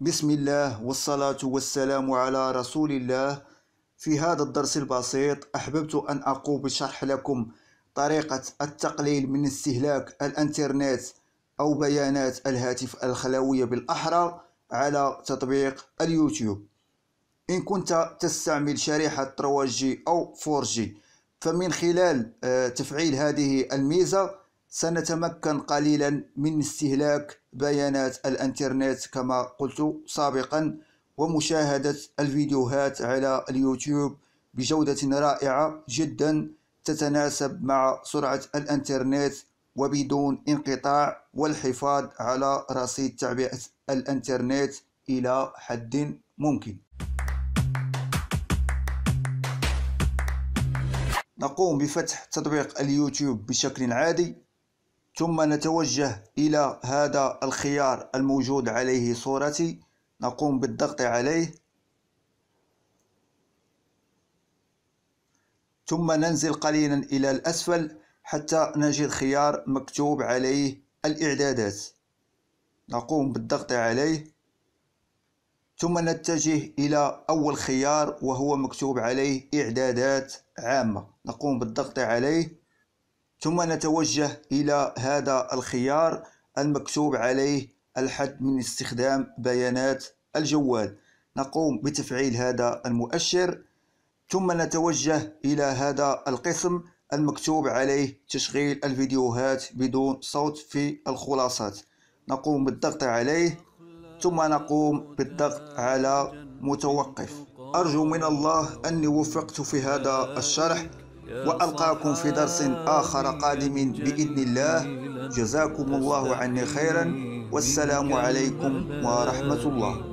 بسم الله والصلاة والسلام على رسول الله في هذا الدرس البسيط أحببت أن أقوم بشرح لكم طريقة التقليل من استهلاك الإنترنت أو بيانات الهاتف الخلوية بالأحرى على تطبيق اليوتيوب إن كنت تستعمل شريحة 3G أو 4G فمن خلال تفعيل هذه الميزة سنتمكن قليلا من استهلاك بيانات الانترنت كما قلت سابقا ومشاهدة الفيديوهات على اليوتيوب بجودة رائعة جدا تتناسب مع سرعة الانترنت وبدون انقطاع والحفاظ على رصيد تعبئة الانترنت إلى حد ممكن نقوم بفتح تطبيق اليوتيوب بشكل عادي ثم نتوجه إلى هذا الخيار الموجود عليه صورتي نقوم بالضغط عليه ثم ننزل قليلا إلى الأسفل حتى نجد خيار مكتوب عليه الإعدادات نقوم بالضغط عليه ثم نتجه إلى أول خيار وهو مكتوب عليه إعدادات عامة نقوم بالضغط عليه ثم نتوجه إلى هذا الخيار المكتوب عليه الحد من استخدام بيانات الجوال نقوم بتفعيل هذا المؤشر ثم نتوجه إلى هذا القسم المكتوب عليه تشغيل الفيديوهات بدون صوت في الخلاصات نقوم بالضغط عليه ثم نقوم بالضغط على متوقف أرجو من الله أني وفقت في هذا الشرح وألقاكم في درس آخر قادم بإذن الله جزاكم الله عني خيرا والسلام عليكم ورحمة الله